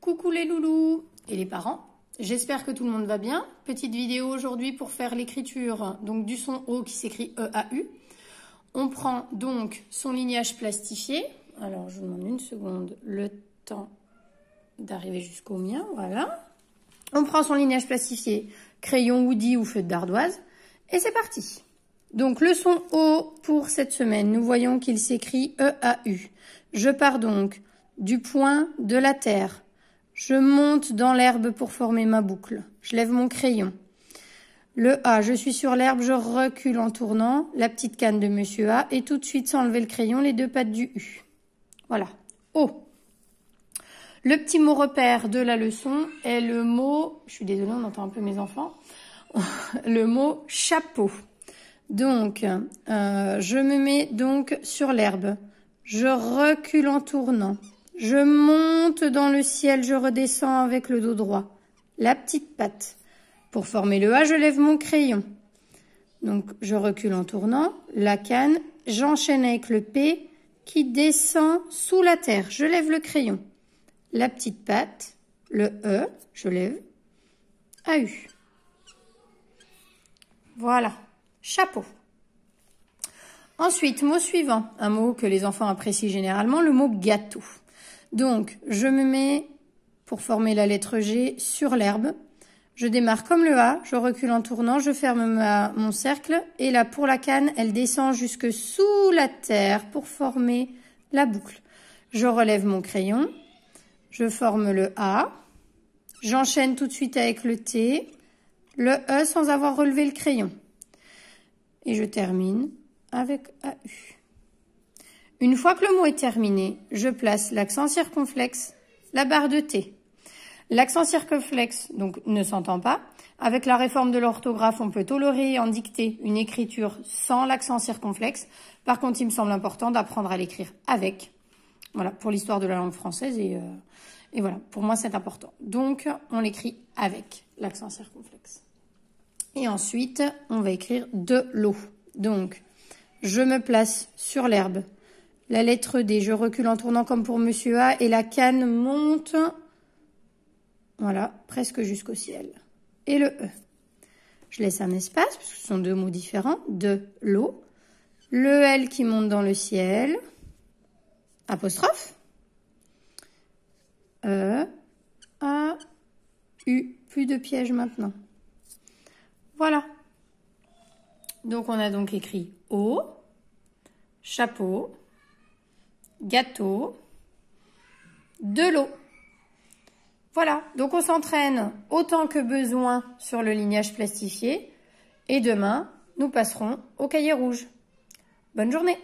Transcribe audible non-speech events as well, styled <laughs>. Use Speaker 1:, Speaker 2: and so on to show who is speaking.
Speaker 1: Coucou les loulous et les parents. J'espère que tout le monde va bien. Petite vidéo aujourd'hui pour faire l'écriture donc du son O qui s'écrit E-A-U. On prend donc son lignage plastifié. Alors je vous demande une seconde le temps d'arriver jusqu'au mien. Voilà. On prend son lignage plastifié, crayon Woody ou feutre d'ardoise. Et c'est parti. Donc le son O pour cette semaine, nous voyons qu'il s'écrit E-A-U. Je pars donc du point de la Terre je monte dans l'herbe pour former ma boucle. Je lève mon crayon. Le A, je suis sur l'herbe, je recule en tournant la petite canne de monsieur A et tout de suite sans enlever le crayon, les deux pattes du U. Voilà. O. Le petit mot repère de la leçon est le mot, je suis désolée, on entend un peu mes enfants, <laughs> le mot chapeau. Donc, euh, je me mets donc sur l'herbe. Je recule en tournant. Je monte dans le ciel, je redescends avec le dos droit. La petite patte. Pour former le A, je lève mon crayon. Donc, je recule en tournant. La canne, j'enchaîne avec le P qui descend sous la terre. Je lève le crayon. La petite patte, le E, je lève. A U. Voilà. Chapeau. Ensuite, mot suivant, un mot que les enfants apprécient généralement, le mot gâteau. Donc, je me mets, pour former la lettre G, sur l'herbe. Je démarre comme le A, je recule en tournant, je ferme mon cercle. Et là, pour la canne, elle descend jusque sous la terre pour former la boucle. Je relève mon crayon, je forme le A. J'enchaîne tout de suite avec le T, le E sans avoir relevé le crayon. Et je termine avec AU. Une fois que le mot est terminé, je place l'accent circonflexe, la barre de T. L'accent circonflexe donc ne s'entend pas. Avec la réforme de l'orthographe, on peut tolérer et en dicter une écriture sans l'accent circonflexe. Par contre, il me semble important d'apprendre à l'écrire avec. Voilà, pour l'histoire de la langue française et, euh, et voilà, pour moi c'est important. Donc, on l'écrit avec l'accent circonflexe. Et ensuite, on va écrire de l'eau. Donc, je me place sur l'herbe la lettre D, je recule en tournant comme pour Monsieur A et la canne monte, voilà, presque jusqu'au ciel. Et le E. Je laisse un espace, parce que ce sont deux mots différents, de l'eau. Le L qui monte dans le ciel, apostrophe. E, A, U, plus de pièges maintenant. Voilà. Donc on a donc écrit O, chapeau, gâteau, de l'eau. Voilà, donc on s'entraîne autant que besoin sur le lignage plastifié et demain, nous passerons au cahier rouge. Bonne journée